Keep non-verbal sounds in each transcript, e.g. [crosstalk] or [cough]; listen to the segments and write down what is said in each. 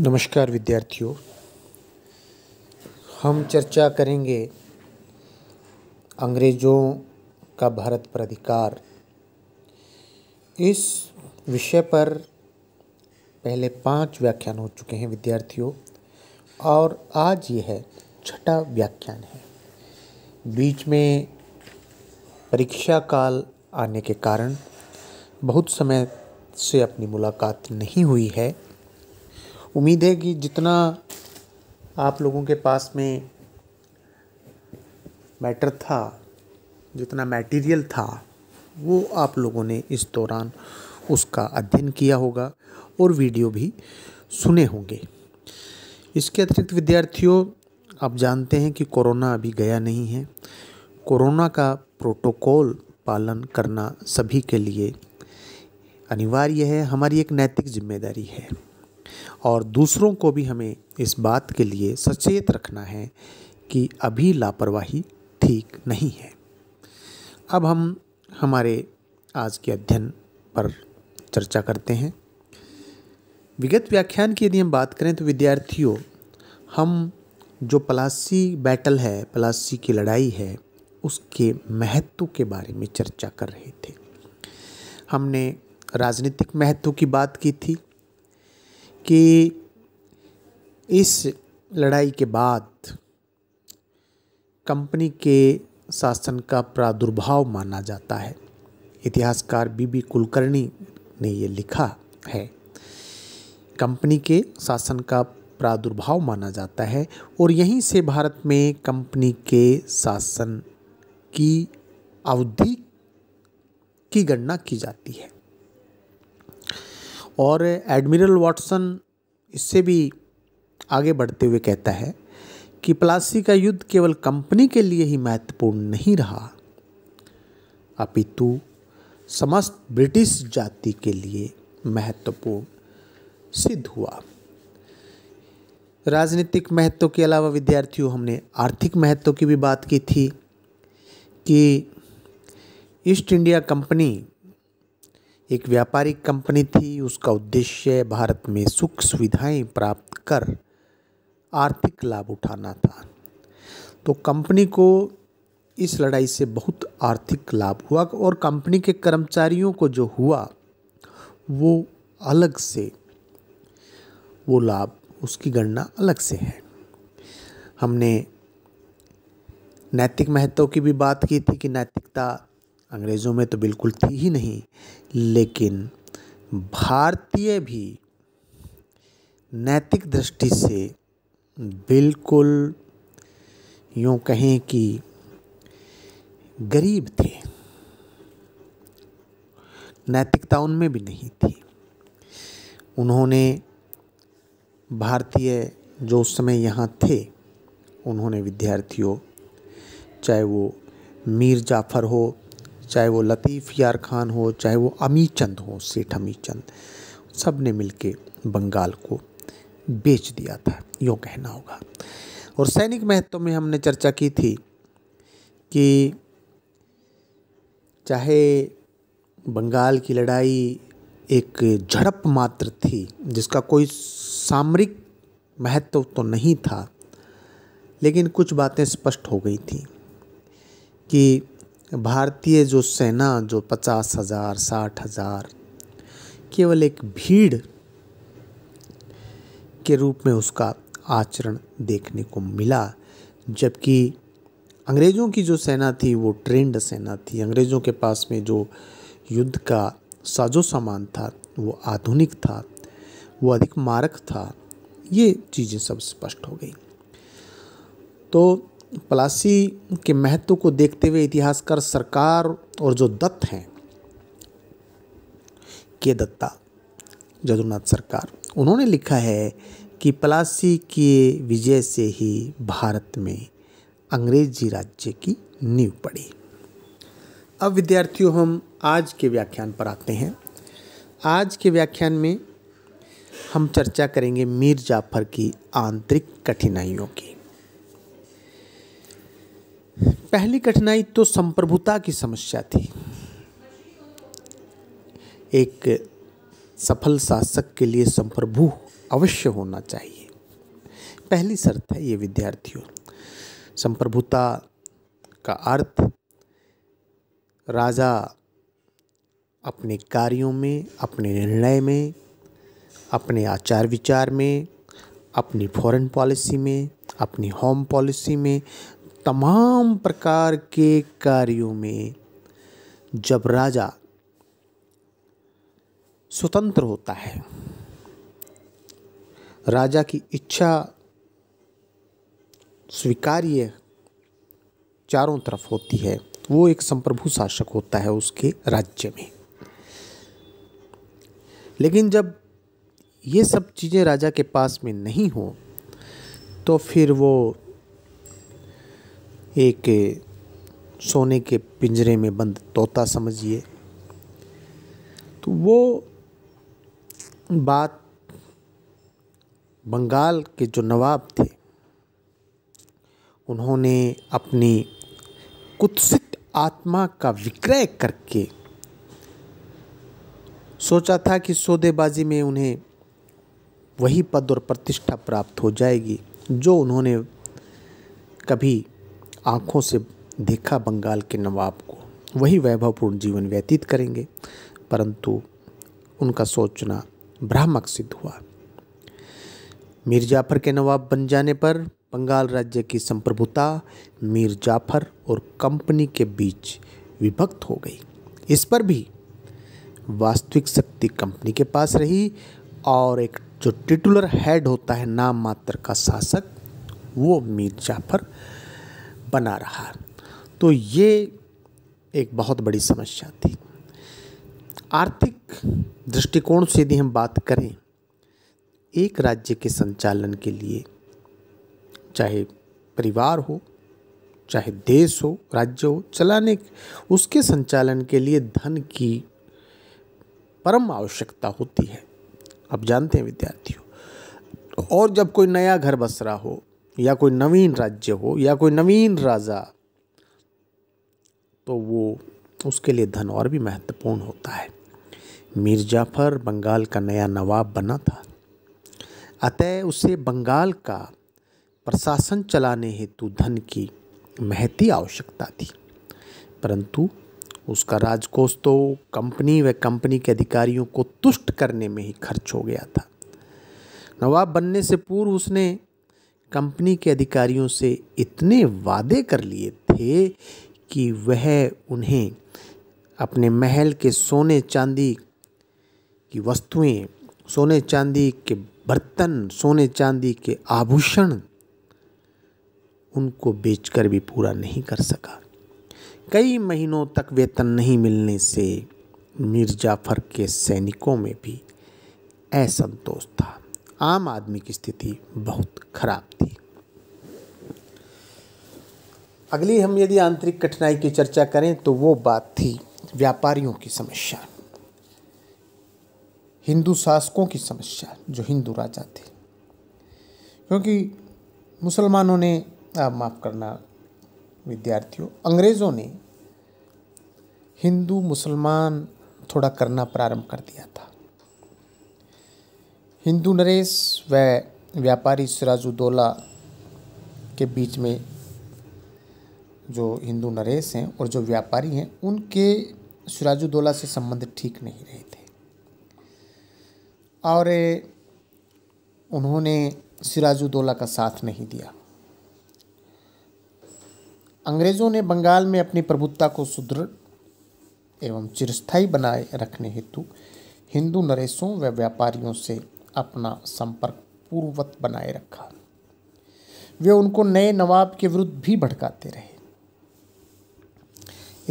नमस्कार विद्यार्थियों हम चर्चा करेंगे अंग्रेज़ों का भारत पर अधिकार इस विषय पर पहले पांच व्याख्यान हो चुके हैं विद्यार्थियों और आज यह है छठा व्याख्यान है बीच में परीक्षा काल आने के कारण बहुत समय से अपनी मुलाकात नहीं हुई है उम्मीद है कि जितना आप लोगों के पास में मैटर था जितना मटेरियल था वो आप लोगों ने इस दौरान उसका अध्ययन किया होगा और वीडियो भी सुने होंगे इसके अतिरिक्त विद्यार्थियों आप जानते हैं कि कोरोना अभी गया नहीं है कोरोना का प्रोटोकॉल पालन करना सभी के लिए अनिवार्य है हमारी एक नैतिक जिम्मेदारी है और दूसरों को भी हमें इस बात के लिए सचेत रखना है कि अभी लापरवाही ठीक नहीं है अब हम हमारे आज के अध्ययन पर चर्चा करते हैं विगत व्याख्यान की यदि हम बात करें तो विद्यार्थियों हम जो पलासी बैटल है पलासी की लड़ाई है उसके महत्व के बारे में चर्चा कर रहे थे हमने राजनीतिक महत्व की बात की थी कि इस लड़ाई के बाद कंपनी के शासन का प्रादुर्भाव माना जाता है इतिहासकार बीबी कुलकर्णी ने ये लिखा है कंपनी के शासन का प्रादुर्भाव माना जाता है और यहीं से भारत में कंपनी के शासन की अवधि की गणना की जाती है और एडमिरल वाटसन इससे भी आगे बढ़ते हुए कहता है कि प्लासी का युद्ध केवल कंपनी के लिए ही महत्वपूर्ण नहीं रहा अपितु समस्त ब्रिटिश जाति के लिए महत्वपूर्ण सिद्ध हुआ राजनीतिक महत्व के अलावा विद्यार्थियों हमने आर्थिक महत्व की भी बात की थी कि ईस्ट इंडिया कंपनी एक व्यापारिक कंपनी थी उसका उद्देश्य भारत में सुख सुविधाएं प्राप्त कर आर्थिक लाभ उठाना था तो कंपनी को इस लड़ाई से बहुत आर्थिक लाभ हुआ और कंपनी के कर्मचारियों को जो हुआ वो अलग से वो लाभ उसकी गणना अलग से है हमने नैतिक महत्व की भी बात की थी कि नैतिकता अंग्रेज़ों में तो बिल्कुल थी ही नहीं लेकिन भारतीय भी नैतिक दृष्टि से बिल्कुल यूँ कहें कि गरीब थे नैतिकता उनमें भी नहीं थी उन्होंने भारतीय जो उस समय यहाँ थे उन्होंने विद्यार्थियों चाहे वो मीर जाफ़र हो चाहे वो लतीफ़ यार खान हो चाहे वो अमी चंद हो सेठ अमी चंद सब ने मिल बंगाल को बेच दिया था यूँ कहना होगा और सैनिक महत्व में हमने चर्चा की थी कि चाहे बंगाल की लड़ाई एक झड़प मात्र थी जिसका कोई सामरिक महत्व तो नहीं था लेकिन कुछ बातें स्पष्ट हो गई थी कि भारतीय जो सेना जो पचास हज़ार साठ हज़ार केवल एक भीड़ के रूप में उसका आचरण देखने को मिला जबकि अंग्रेज़ों की जो सेना थी वो ट्रेंड सेना थी अंग्रेज़ों के पास में जो युद्ध का साजो सामान था वो आधुनिक था वो अधिक मारक था ये चीज़ें सब स्पष्ट हो गई तो पलासी के महत्व को देखते हुए इतिहासकार सरकार और जो दत्त हैं के दत्ता जदुनाथ सरकार उन्होंने लिखा है कि पलासी के विजय से ही भारत में अंग्रेजी राज्य की नींव पड़ी अब विद्यार्थियों हम आज के व्याख्यान पर आते हैं आज के व्याख्यान में हम चर्चा करेंगे मीर जाफर की आंतरिक कठिनाइयों की पहली कठिनाई तो संप्रभुता की समस्या थी एक सफल शासक के लिए संप्रभु अवश्य होना चाहिए पहली शर्त है ये विद्यार्थियों संप्रभुता का अर्थ राजा अपने कार्यों में अपने निर्णय में अपने आचार विचार में अपनी फॉरेन पॉलिसी में अपनी होम पॉलिसी में तमाम प्रकार के कार्यों में जब राजा स्वतंत्र होता है राजा की इच्छा स्वीकार्य चारों तरफ होती है वो एक संप्रभु शासक होता है उसके राज्य में लेकिन जब ये सब चीज़ें राजा के पास में नहीं हो तो फिर वो एक सोने के पिंजरे में बंद तोता समझिए तो वो बात बंगाल के जो नवाब थे उन्होंने अपनी कुत्सित आत्मा का विक्रय करके सोचा था कि सौदेबाजी में उन्हें वही पद और प्रतिष्ठा प्राप्त हो जाएगी जो उन्होंने कभी आँखों से देखा बंगाल के नवाब को वही वैभवपूर्ण जीवन व्यतीत करेंगे परंतु उनका सोचना भ्रामक सिद्ध हुआ मीर जाफर के नवाब बन जाने पर बंगाल राज्य की संप्रभुता मीर जाफर और कंपनी के बीच विभक्त हो गई इस पर भी वास्तविक शक्ति कंपनी के पास रही और एक जो टिटुलर हेड होता है नाम मात्र का शासक वो मीर जाफर बना रहा तो ये एक बहुत बड़ी समस्या थी आर्थिक दृष्टिकोण से यदि हम बात करें एक राज्य के संचालन के लिए चाहे परिवार हो चाहे देश हो राज्य हो चलाने उसके संचालन के लिए धन की परम आवश्यकता होती है आप जानते हैं विद्यार्थियों और जब कोई नया घर बस रहा हो या कोई नवीन राज्य हो या कोई नवीन राजा तो वो उसके लिए धन और भी महत्वपूर्ण होता है मीर जाफ़र बंगाल का नया नवाब बना था अतः उसे बंगाल का प्रशासन चलाने हेतु धन की महती आवश्यकता थी परंतु उसका राजकोष तो कंपनी व कंपनी के अधिकारियों को तुष्ट करने में ही खर्च हो गया था नवाब बनने से पूर्व उसने कंपनी के अधिकारियों से इतने वादे कर लिए थे कि वह उन्हें अपने महल के सोने चांदी की वस्तुएं सोने चांदी के बर्तन सोने चांदी के आभूषण उनको बेचकर भी पूरा नहीं कर सका कई महीनों तक वेतन नहीं मिलने से मिर्जाफर के सैनिकों में भी असंतोष था आम आदमी की स्थिति बहुत खराब थी अगली हम यदि आंतरिक कठिनाई की चर्चा करें तो वो बात थी व्यापारियों की समस्या हिंदू शासकों की समस्या जो हिंदू राजा थे क्योंकि मुसलमानों ने माफ़ करना विद्यार्थियों अंग्रेज़ों ने हिंदू मुसलमान थोड़ा करना प्रारंभ कर दिया था हिंदू नरेश व व्यापारी सिराजुद्दौला के बीच में जो हिंदू नरेश हैं और जो व्यापारी हैं उनके सिराजुद्दौला से संबंध ठीक नहीं रहे थे और उन्होंने सिराजुद्दौला का साथ नहीं दिया अंग्रेज़ों ने बंगाल में अपनी प्रभुत्ता को सुदृढ़ एवं चिरस्थाई बनाए रखने हेतु हिंदू नरेशों व व्यापारियों से अपना संपर्क पूर्ववत बनाए रखा वे उनको नए नवाब के विरुद्ध भी भड़काते रहे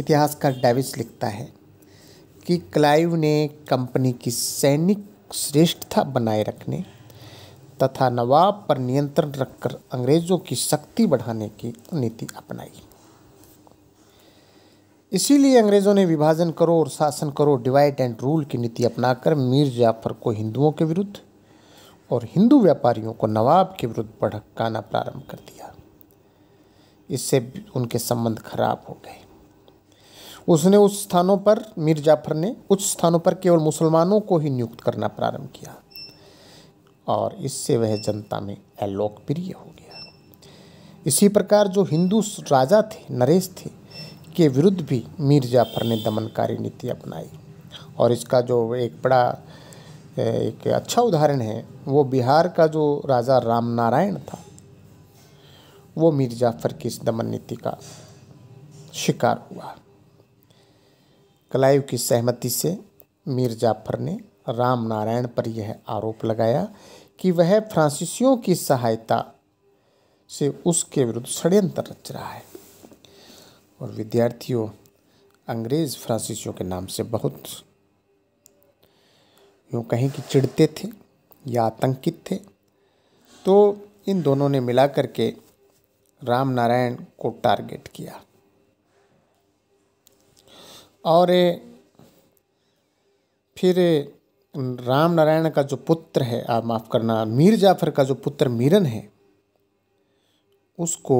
इतिहासकार डेविस लिखता है कि क्लाइव ने कंपनी की सैनिक श्रेष्ठता बनाए रखने तथा नवाब पर नियंत्रण रखकर अंग्रेज़ों की शक्ति बढ़ाने की नीति अपनाई इसीलिए अंग्रेज़ों ने विभाजन करो और शासन करो डिवाइड एंड रूल की नीति अपनाकर मीर जाफर को हिंदुओं के विरुद्ध और हिंदू व्यापारियों को नवाब के विरुद्ध भड़काना प्रारंभ कर दिया इससे उनके संबंध खराब हो गए उसने उस स्थानों पर मीर जाफर ने उच्च स्थानों पर केवल मुसलमानों को ही नियुक्त करना प्रारंभ किया और इससे वह जनता में अलोकप्रिय हो गया इसी प्रकार जो हिंदू राजा थे नरेश थे के विरुद्ध भी मीर जाफर ने दमनकारी नीति अपनाई और इसका जो एक बड़ा एक अच्छा उदाहरण है वो बिहार का जो राजा राम नारायण था वो मीर जाफर की इस दमन नीति का शिकार हुआ कलाइव की सहमति से मीर जाफर ने राम नारायण पर यह आरोप लगाया कि वह फ्रांसीसियों की सहायता से उसके विरुद्ध षड्यंत्र रच रहा है और विद्यार्थियों अंग्रेज़ फ्रांसीसियों के नाम से बहुत यूँ कहें कि चिढ़ते थे या आतंकित थे तो इन दोनों ने मिला करके राम नारायण को टारगेट किया और फिर राम नारायण का जो पुत्र है आप माफ़ करना मीर जाफर का जो पुत्र मीरन है उसको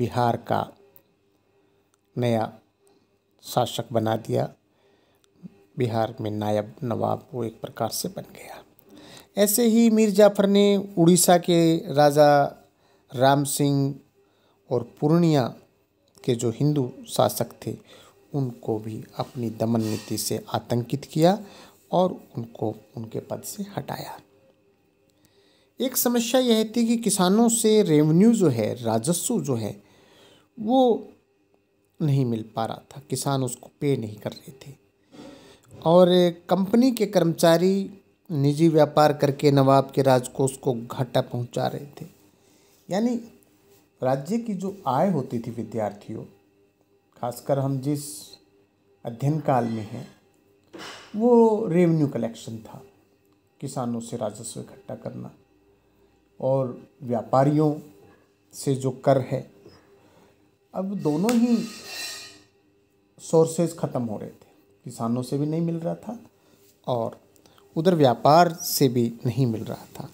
बिहार का नया शासक बना दिया बिहार में नायब नवाब वो एक प्रकार से बन गया ऐसे ही मीर जाफ़र ने उड़ीसा के राजा राम सिंह और पूर्णिया के जो हिंदू शासक थे उनको भी अपनी दमन नीति से आतंकित किया और उनको उनके पद से हटाया एक समस्या यह थी कि किसानों से रेवेन्यू जो है राजस्व जो है वो नहीं मिल पा रहा था किसान उसको पे नहीं कर रहे थे और कंपनी के कर्मचारी निजी व्यापार करके नवाब के राजकोष को घाटा पहुंचा रहे थे यानी राज्य की जो आय होती थी विद्यार्थियों खासकर हम जिस अध्ययन काल में हैं वो रेवेन्यू कलेक्शन था किसानों से राजस्व इकट्ठा करना और व्यापारियों से जो कर है अब दोनों ही सोर्सेज ख़त्म हो रहे थे किसानों से भी नहीं मिल रहा था और उधर व्यापार से भी नहीं मिल रहा था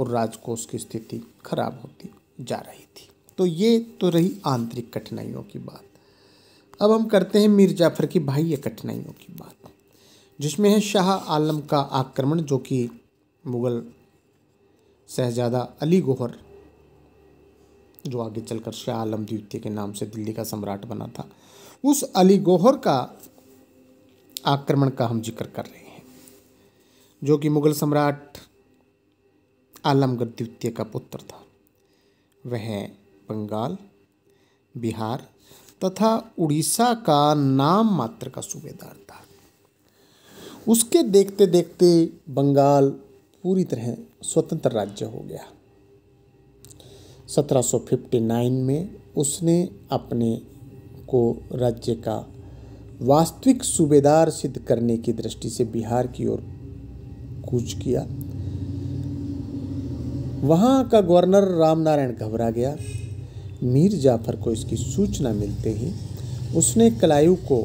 और राजकोष की स्थिति खराब होती जा रही थी तो ये तो रही आंतरिक कठिनाइयों की बात अब हम करते हैं मीर जाफर की बाह्य कठिनाइयों की बात जिसमें है शाह आलम का आक्रमण जो कि मुग़ल शहजादा अली गोहर जो आगे चलकर शाह आलम द्वितीय के नाम से दिल्ली का सम्राट बना था उस अली गोहर का आक्रमण का हम जिक्र कर रहे हैं जो कि मुगल सम्राट आलमगढ़ द्वितीय का पुत्र था वह बंगाल बिहार तथा उड़ीसा का नाम मात्र का सूबेदार था उसके देखते देखते बंगाल पूरी तरह स्वतंत्र राज्य हो गया 1759 में उसने अपने को राज्य का वास्तविक सूबेदार सिद्ध करने की दृष्टि से बिहार की ओर कूच किया वहाँ का गवर्नर रामनारायण घबरा गया मीर जाफर को इसकी सूचना मिलते ही उसने कलायु को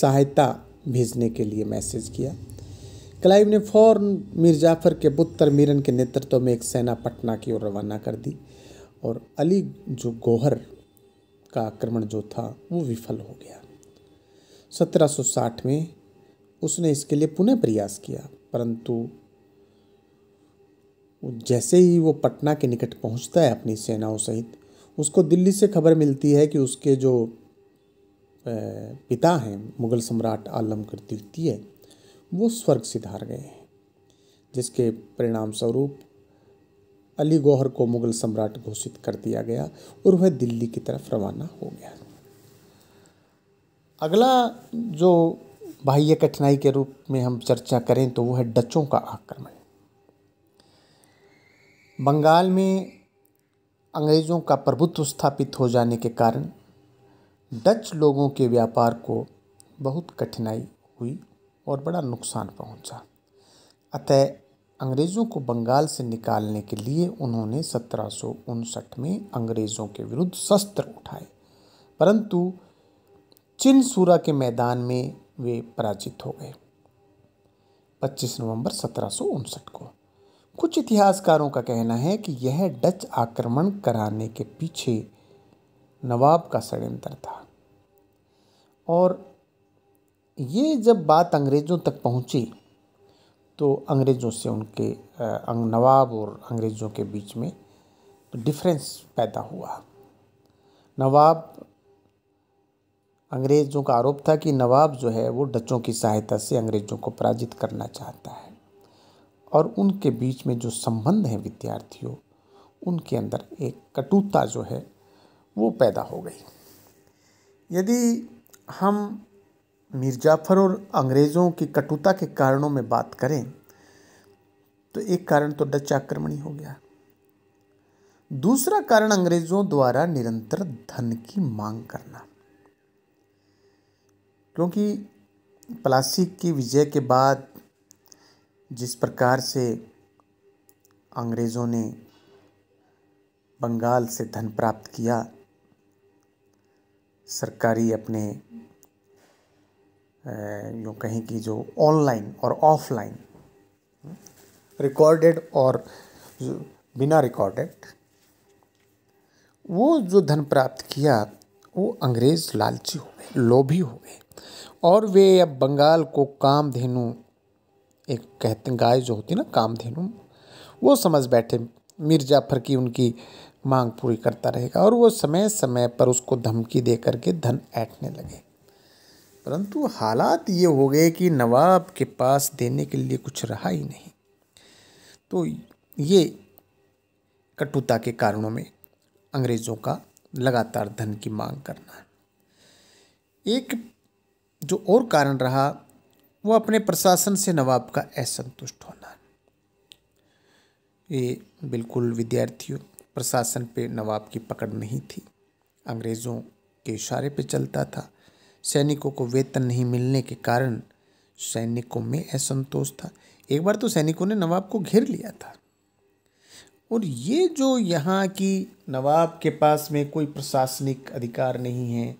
सहायता भेजने के लिए मैसेज किया कलाइव ने फौरन मीर जाफर के पुत्र मीरन के नेतृत्व में एक सेना पटना की ओर रवाना कर दी और अली जो गोहर का आक्रमण जो था वो विफल हो गया 1760 में उसने इसके लिए पुनः प्रयास किया परंतु जैसे ही वो पटना के निकट पहुंचता है अपनी सेनाओं सहित उसको दिल्ली से खबर मिलती है कि उसके जो पिता हैं मुग़ल सम्राट आलमगीर द्वितीय वो स्वर्ग सिधार गए हैं जिसके परिणाम स्वरूप अली गौहर को मुग़ल सम्राट घोषित कर दिया गया और वह दिल्ली की तरफ रवाना हो गया अगला जो बाह्य कठिनाई के रूप में हम चर्चा करें तो वह है डचों का आक्रमण बंगाल में अंग्रेज़ों का प्रभुत्व स्थापित हो जाने के कारण डच लोगों के व्यापार को बहुत कठिनाई हुई और बड़ा नुकसान पहुंचा अतः अंग्रेज़ों को बंगाल से निकालने के लिए उन्होंने सत्रह में अंग्रेज़ों के विरुद्ध शस्त्र उठाए परंतु चिनसूरा के मैदान में वे पराजित हो गए 25 नवंबर सत्रह को कुछ इतिहासकारों का कहना है कि यह डच आक्रमण कराने के पीछे नवाब का षड्यंत्र था और ये जब बात अंग्रेज़ों तक पहुँची तो अंग्रेज़ों से उनके नवाब और अंग्रेज़ों के बीच में डिफरेंस पैदा हुआ नवाब अंग्रेज़ों का आरोप था कि नवाब जो है वो डचों की सहायता से अंग्रेज़ों को पराजित करना चाहता है और उनके बीच में जो संबंध हैं विद्यार्थियों उनके अंदर एक कटुता जो है वो पैदा हो गई यदि हम मीर जाफ़र और अंग्रेज़ों की कटुता के कारणों में बात करें तो एक कारण तो डच आक्रमण ही हो गया दूसरा कारण अंग्रेज़ों द्वारा निरंतर धन की मांग करना क्योंकि प्लासिक की विजय के बाद जिस प्रकार से अंग्रेज़ों ने बंगाल से धन प्राप्त किया सरकारी अपने जो कहें कि जो ऑनलाइन और ऑफलाइन रिकॉर्डेड हम्म, और बिना रिकॉर्डेड वो जो धन प्राप्त किया वो अंग्रेज़ लालची हो गए लोभी हो गए और वे अब बंगाल को कामधेनु एक कहते गाय जो होती ना कामधेनु वो समझ बैठे मीर जाफर की उनकी मांग पूरी करता रहेगा और वो समय समय पर उसको धमकी दे करके धन ऐटने लगे परंतु हालात ये हो गए कि नवाब के पास देने के लिए कुछ रहा ही नहीं तो ये कटुता के कारणों में अंग्रेज़ों का लगातार धन की मांग करना एक जो और कारण रहा वो अपने प्रशासन से नवाब का असंतुष्ट होना ये बिल्कुल विद्यार्थियों प्रशासन पे नवाब की पकड़ नहीं थी अंग्रेज़ों के इशारे पे चलता था सैनिकों को वेतन नहीं मिलने के कारण सैनिकों में असंतोष था एक बार तो सैनिकों ने नवाब को घेर लिया था और ये जो यहाँ की नवाब के पास में कोई प्रशासनिक अधिकार नहीं है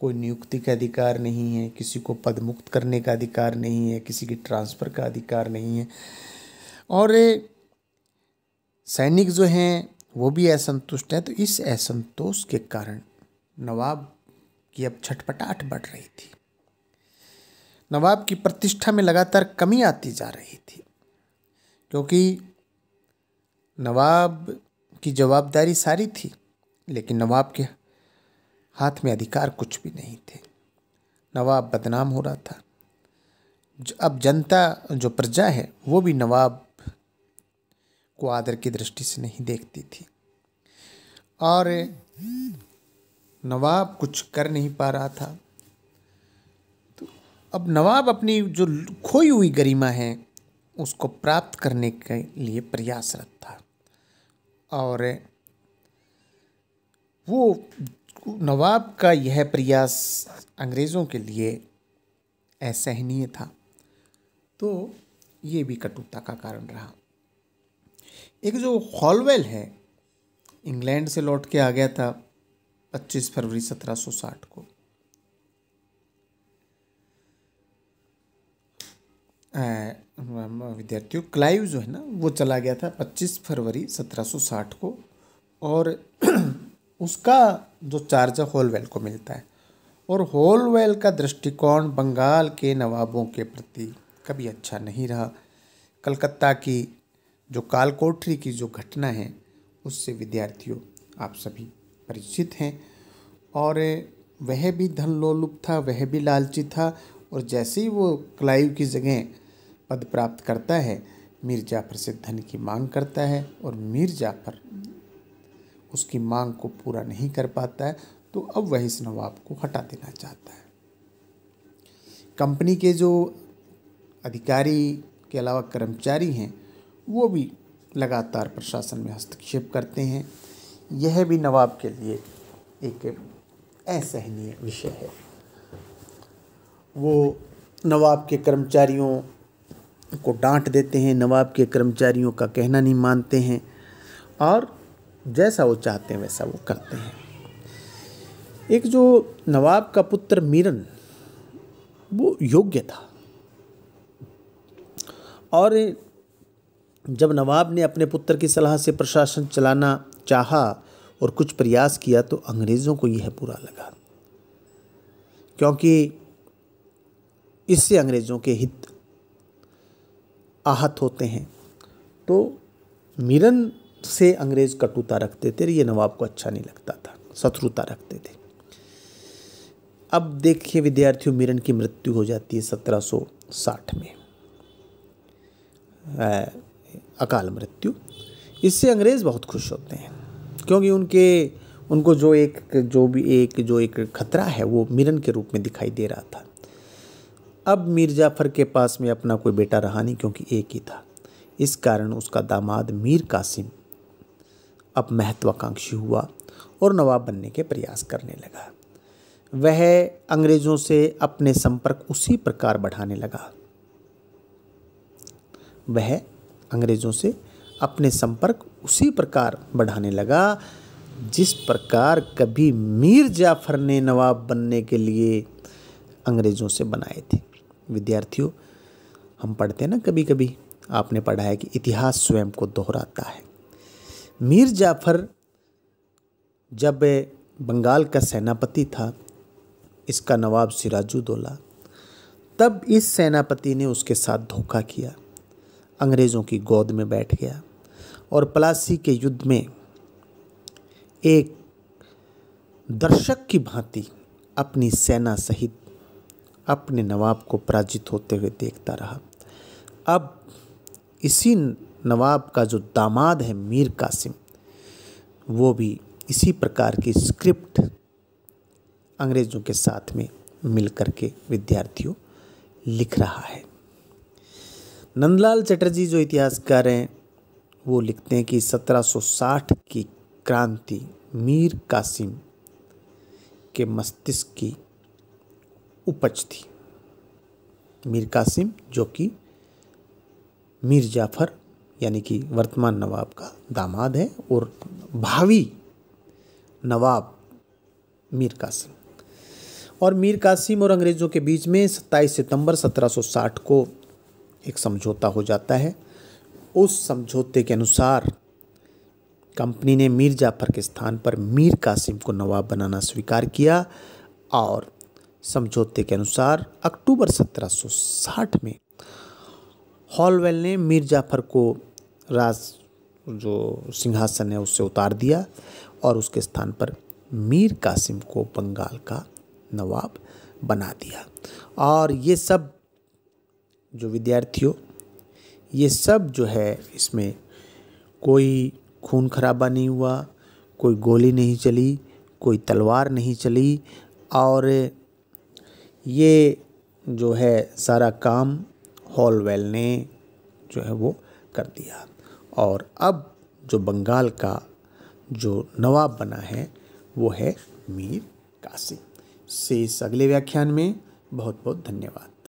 कोई नियुक्ति का अधिकार नहीं है किसी को पदमुक्त करने का अधिकार नहीं है किसी की ट्रांसफ़र का अधिकार नहीं है और सैनिक जो हैं वो भी असंतुष्ट हैं तो इस असंतोष के कारण नवाब कि अब छटपटाहट बढ़ रही थी नवाब की प्रतिष्ठा में लगातार कमी आती जा रही थी क्योंकि नवाब की जवाबदारी सारी थी लेकिन नवाब के हाथ में अधिकार कुछ भी नहीं थे नवाब बदनाम हो रहा था अब जनता जो प्रजा है वो भी नवाब को आदर की दृष्टि से नहीं देखती थी और नवाब कुछ कर नहीं पा रहा था तो अब नवाब अपनी जो खोई हुई गरिमा है उसको प्राप्त करने के लिए प्रयासरत था और वो नवाब का यह प्रयास अंग्रेज़ों के लिए असहनीय था तो ये भी कटुता का कारण रहा एक जो हॉलवेल है इंग्लैंड से लौट के आ गया था 25 फरवरी 1760 को विद्यार्थियों क्लाइव जो है ना वो चला गया था 25 फरवरी 1760 को और [clears throat] उसका जो चार्ज है होलवेल को मिलता है और होलवेल का दृष्टिकोण बंगाल के नवाबों के प्रति कभी अच्छा नहीं रहा कलकत्ता की जो कालकोठरी की जो घटना है उससे विद्यार्थियों आप सभी परिचित हैं और वह भी धन लोलुप था वह भी लालची था और जैसे ही वो क्लाइव की जगह पद प्राप्त करता है मीर जाफ़र से धन की मांग करता है और मीर जाफ़र उसकी मांग को पूरा नहीं कर पाता है तो अब वह इस नवाब को हटा देना चाहता है कंपनी के जो अधिकारी के अलावा कर्मचारी हैं वो भी लगातार प्रशासन में हस्तक्षेप करते हैं यह भी नवाब के लिए एक असहनीय विषय है वो नवाब के कर्मचारियों को डांट देते हैं नवाब के कर्मचारियों का कहना नहीं मानते हैं और जैसा वो चाहते हैं वैसा वो करते हैं एक जो नवाब का पुत्र मीरन वो योग्य था और जब नवाब ने अपने पुत्र की सलाह से प्रशासन चलाना चाहा और कुछ प्रयास किया तो अंग्रेज़ों को यह बुरा लगा क्योंकि इससे अंग्रेज़ों के हित आहत होते हैं तो मिरन से अंग्रेज़ कटुता रखते थे ये नवाब को अच्छा नहीं लगता था शत्रुता रखते थे अब देखिए विद्यार्थियों मिरन की मृत्यु हो जाती है 1760 में आ, अकाल मृत्यु इससे अंग्रेज़ बहुत खुश होते हैं क्योंकि उनके उनको जो एक जो भी एक जो एक खतरा है वो मिरन के रूप में दिखाई दे रहा था अब मीर जाफर के पास में अपना कोई बेटा रहा नहीं क्योंकि एक ही था इस कारण उसका दामाद मीर कासिम अब महत्वाकांक्षी हुआ और नवाब बनने के प्रयास करने लगा वह अंग्रेज़ों से अपने संपर्क उसी प्रकार बढ़ाने लगा वह अंग्रेज़ों से अपने संपर्क उसी प्रकार बढ़ाने लगा जिस प्रकार कभी मीर जाफर ने नवाब बनने के लिए अंग्रेज़ों से बनाए थे विद्यार्थियों हम पढ़ते हैं ना कभी कभी आपने पढ़ा है कि इतिहास स्वयं को दोहराता है मीर जाफर जब बंगाल का सेनापति था इसका नवाब सिराजुद्दौला तब इस सेनापति ने उसके साथ धोखा किया अंग्रेज़ों की गोद में बैठ गया और पलासी के युद्ध में एक दर्शक की भांति अपनी सेना सहित अपने नवाब को पराजित होते हुए देखता रहा अब इसी नवाब का जो दामाद है मीर कासिम वो भी इसी प्रकार की स्क्रिप्ट अंग्रेज़ों के साथ में मिलकर के विद्यार्थियों लिख रहा है नंदलाल चटर्जी जो इतिहासकार हैं वो लिखते हैं कि 1760 की क्रांति मीर कासिम के मस्तिष्क की उपज थी मीर कासिम जो कि मीर जाफ़र यानी कि वर्तमान नवाब का दामाद है और भावी नवाब मीर कासिम और मीर कासिम और अंग्रेज़ों के बीच में 27 सितंबर 1760 को एक समझौता हो जाता है उस समझौते के अनुसार कंपनी ने मीर जाफर के स्थान पर मीर कासिम को नवाब बनाना स्वीकार किया और समझौते के अनुसार अक्टूबर 1760 में हॉलवेल ने मीर जाफर को राज जो सिंहासन है उससे उतार दिया और उसके स्थान पर मीर कासिम को बंगाल का नवाब बना दिया और ये सब जो विद्यार्थियों ये सब जो है इसमें कोई खून खराबा नहीं हुआ कोई गोली नहीं चली कोई तलवार नहीं चली और ये जो है सारा काम हॉलवेल ने जो है वो कर दिया और अब जो बंगाल का जो नवाब बना है वो है मीर कासिम से इस अगले व्याख्यान में बहुत बहुत धन्यवाद